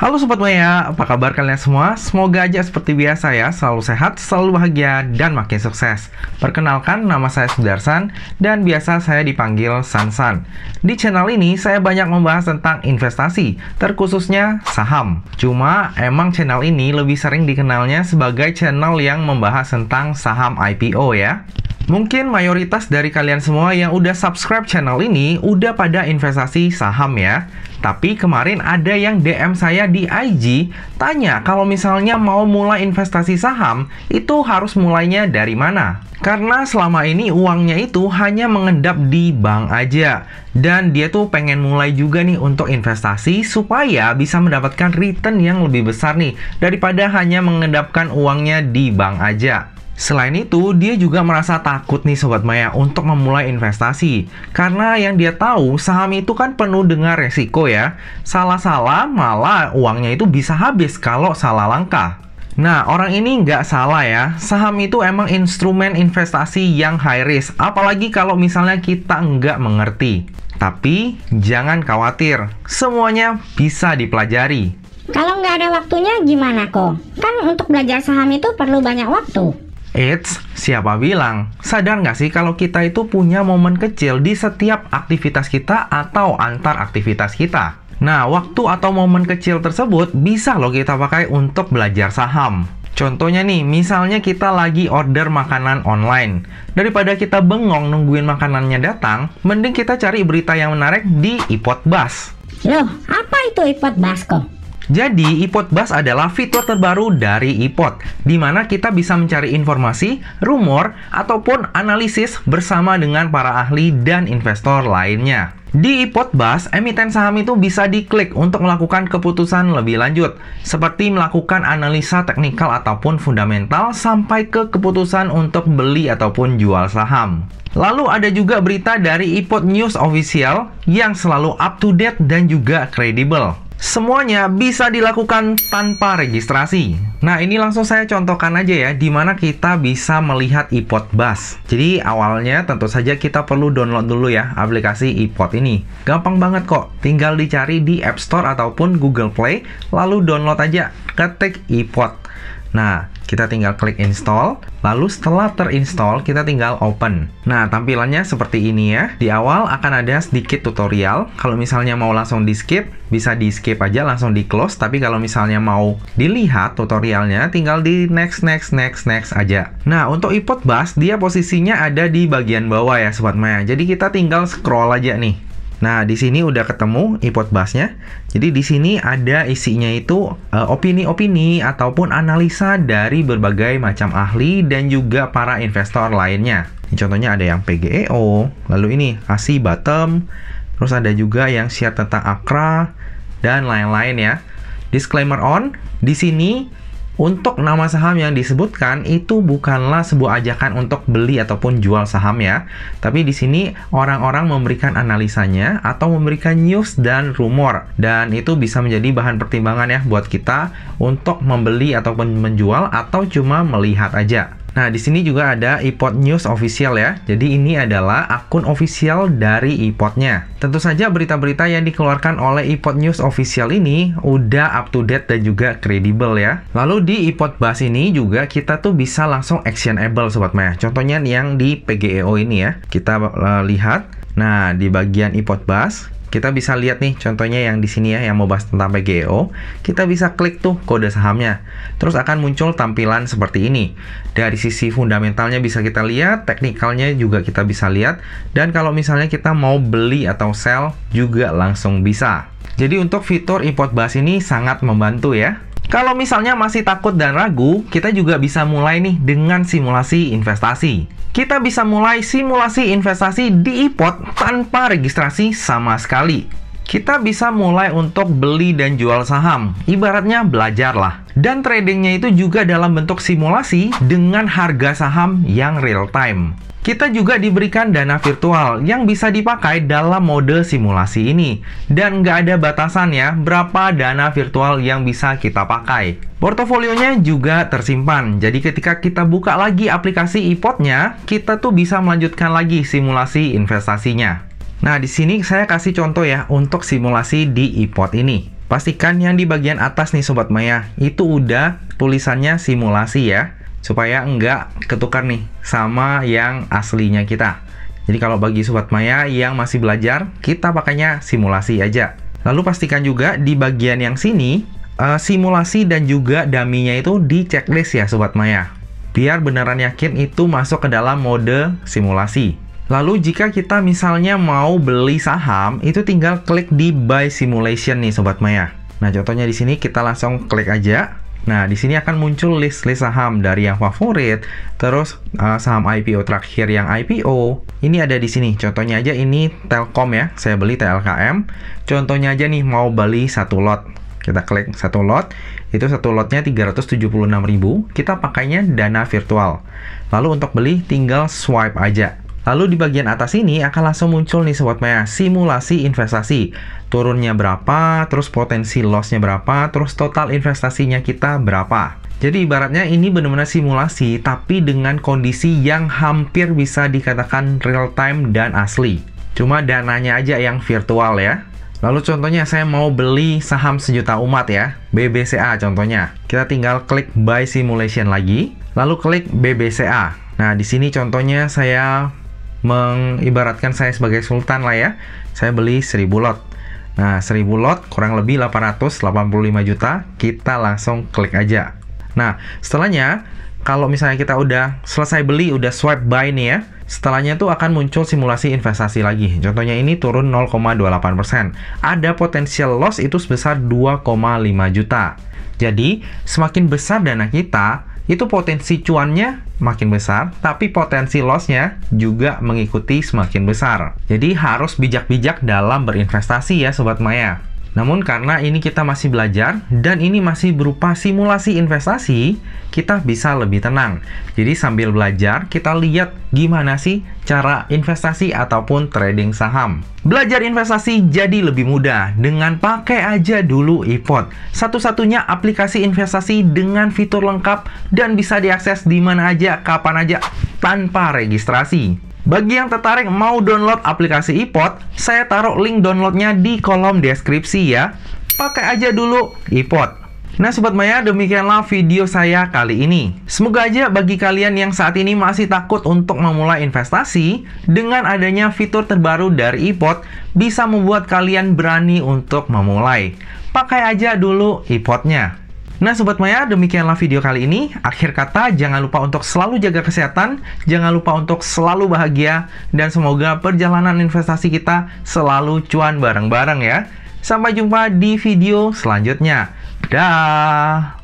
Halo Sobat Maya, apa kabar kalian semua? Semoga aja seperti biasa ya, selalu sehat, selalu bahagia, dan makin sukses. Perkenalkan, nama saya Sudarsan, dan biasa saya dipanggil Sansan. Di channel ini, saya banyak membahas tentang investasi, terkhususnya saham. Cuma, emang channel ini lebih sering dikenalnya sebagai channel yang membahas tentang saham IPO ya. Mungkin mayoritas dari kalian semua yang udah subscribe channel ini udah pada investasi saham ya. Tapi kemarin ada yang DM saya di IG tanya kalau misalnya mau mulai investasi saham itu harus mulainya dari mana? Karena selama ini uangnya itu hanya mengendap di bank aja. Dan dia tuh pengen mulai juga nih untuk investasi supaya bisa mendapatkan return yang lebih besar nih daripada hanya mengendapkan uangnya di bank aja. Selain itu, dia juga merasa takut nih Sobat Maya untuk memulai investasi. Karena yang dia tahu, saham itu kan penuh dengan resiko ya. Salah-salah malah uangnya itu bisa habis kalau salah langkah. Nah, orang ini nggak salah ya. Saham itu emang instrumen investasi yang high risk, apalagi kalau misalnya kita nggak mengerti. Tapi, jangan khawatir. Semuanya bisa dipelajari. Kalau nggak ada waktunya gimana kok? Kan untuk belajar saham itu perlu banyak waktu. Eits, siapa bilang? Sadar nggak sih kalau kita itu punya momen kecil di setiap aktivitas kita atau antar aktivitas kita? Nah, waktu atau momen kecil tersebut bisa loh kita pakai untuk belajar saham. Contohnya nih, misalnya kita lagi order makanan online. Daripada kita bengong nungguin makanannya datang, mending kita cari berita yang menarik di iPod Bus. Loh, apa itu iPod Bus kok? Jadi, iPod Buzz adalah fitur terbaru dari iPod, di mana kita bisa mencari informasi, rumor, ataupun analisis bersama dengan para ahli dan investor lainnya. Di iPod Buzz, emiten saham itu bisa diklik untuk melakukan keputusan lebih lanjut, seperti melakukan analisa teknikal ataupun fundamental sampai ke keputusan untuk beli ataupun jual saham. Lalu ada juga berita dari iPod News Official yang selalu up to date dan juga kredibel. Semuanya bisa dilakukan tanpa registrasi. Nah, ini langsung saya contohkan aja ya, di mana kita bisa melihat iPod Bus. Jadi, awalnya tentu saja kita perlu download dulu ya aplikasi iPod ini. Gampang banget kok, tinggal dicari di App Store ataupun Google Play, lalu download aja, ketik iPod. Nah, kita tinggal klik install, lalu setelah terinstall kita tinggal open. Nah, tampilannya seperti ini ya. Di awal akan ada sedikit tutorial. Kalau misalnya mau langsung di skip, bisa di skip aja langsung di close. Tapi kalau misalnya mau dilihat tutorialnya, tinggal di next, next, next, next aja. Nah, untuk iPod Bass dia posisinya ada di bagian bawah ya Sobat Maya. Jadi kita tinggal scroll aja nih. Nah, di sini udah ketemu ipod bassnya. Jadi di sini ada isinya itu eh, opini-opini uh, ataupun analisa dari berbagai macam ahli dan juga para investor lainnya. Contohnya ada yang PGEO, lalu ini ASI Bottom, terus ada juga yang share tentang Akra dan lain-lain ya. Disclaimer on, di sini untuk nama saham yang disebutkan itu bukanlah sebuah ajakan untuk beli ataupun jual saham ya, tapi di sini orang-orang memberikan analisanya atau memberikan news dan rumor dan itu bisa menjadi bahan pertimbangan ya buat kita untuk membeli ataupun menjual atau cuma melihat aja. Nah, di sini juga ada iPod News official ya. Jadi ini adalah akun official dari iPodnya. Tentu saja berita-berita yang dikeluarkan oleh iPod News official ini udah up to date dan juga kredibel ya. Lalu di iPod Bus ini juga kita tuh bisa langsung actionable sobat Maya. Contohnya yang di PGEO ini ya. Kita eh, lihat. Nah, di bagian iPod Bus kita bisa lihat nih contohnya yang di sini ya yang mau bahas tentang PGO. E kita bisa klik tuh kode sahamnya. Terus akan muncul tampilan seperti ini. Dari sisi fundamentalnya bisa kita lihat, teknikalnya juga kita bisa lihat dan kalau misalnya kita mau beli atau sell juga langsung bisa. Jadi untuk fitur import bahas ini sangat membantu ya. Kalau misalnya masih takut dan ragu, kita juga bisa mulai nih dengan simulasi investasi. Kita bisa mulai simulasi investasi di iPod tanpa registrasi sama sekali kita bisa mulai untuk beli dan jual saham. Ibaratnya belajarlah. Dan tradingnya itu juga dalam bentuk simulasi dengan harga saham yang real time. Kita juga diberikan dana virtual yang bisa dipakai dalam mode simulasi ini. Dan nggak ada batasan ya berapa dana virtual yang bisa kita pakai. Portofolionya juga tersimpan, jadi ketika kita buka lagi aplikasi iPod-nya, kita tuh bisa melanjutkan lagi simulasi investasinya. Nah, di sini saya kasih contoh ya untuk simulasi di iPod ini. Pastikan yang di bagian atas nih Sobat Maya, itu udah tulisannya simulasi ya. Supaya enggak ketukar nih sama yang aslinya kita. Jadi kalau bagi Sobat Maya yang masih belajar, kita pakainya simulasi aja. Lalu pastikan juga di bagian yang sini, eh, simulasi dan juga daminya itu di checklist ya Sobat Maya. Biar beneran yakin itu masuk ke dalam mode simulasi. Lalu jika kita misalnya mau beli saham, itu tinggal klik di buy simulation nih sobat Maya. Nah, contohnya di sini kita langsung klik aja. Nah, di sini akan muncul list-list saham dari yang favorit, terus uh, saham IPO terakhir yang IPO. Ini ada di sini. Contohnya aja ini Telkom ya, saya beli TLKM. Contohnya aja nih mau beli satu lot. Kita klik satu lot, itu satu lotnya 376.000, kita pakainya dana virtual. Lalu untuk beli tinggal swipe aja. Lalu di bagian atas ini akan langsung muncul nih Sobat Maya, simulasi investasi. Turunnya berapa, terus potensi lossnya berapa, terus total investasinya kita berapa. Jadi ibaratnya ini benar-benar simulasi, tapi dengan kondisi yang hampir bisa dikatakan real time dan asli. Cuma dananya aja yang virtual ya. Lalu contohnya saya mau beli saham sejuta umat ya, BBCA contohnya. Kita tinggal klik buy simulation lagi, lalu klik BBCA. Nah, di sini contohnya saya mengibaratkan saya sebagai sultan lah ya. Saya beli 1000 lot. Nah, 1000 lot kurang lebih 885 juta. Kita langsung klik aja. Nah, setelahnya kalau misalnya kita udah selesai beli, udah swipe buy nih ya. Setelahnya tuh akan muncul simulasi investasi lagi. Contohnya ini turun 0,28%. Ada potensial loss itu sebesar 2,5 juta. Jadi, semakin besar dana kita, itu potensi cuannya makin besar, tapi potensi lossnya juga mengikuti semakin besar. Jadi harus bijak-bijak dalam berinvestasi ya Sobat Maya. Namun karena ini kita masih belajar dan ini masih berupa simulasi investasi, kita bisa lebih tenang. Jadi sambil belajar, kita lihat gimana sih cara investasi ataupun trading saham. Belajar investasi jadi lebih mudah dengan pakai aja dulu iPod. Satu-satunya aplikasi investasi dengan fitur lengkap dan bisa diakses di mana aja, kapan aja, tanpa registrasi. Bagi yang tertarik mau download aplikasi iPod, saya taruh link downloadnya di kolom deskripsi ya. Pakai aja dulu iPod. Nah Sobat Maya, demikianlah video saya kali ini. Semoga aja bagi kalian yang saat ini masih takut untuk memulai investasi, dengan adanya fitur terbaru dari iPod, bisa membuat kalian berani untuk memulai. Pakai aja dulu iPodnya. Nah Sobat Maya, demikianlah video kali ini. Akhir kata, jangan lupa untuk selalu jaga kesehatan, jangan lupa untuk selalu bahagia, dan semoga perjalanan investasi kita selalu cuan bareng-bareng ya. Sampai jumpa di video selanjutnya. Dah.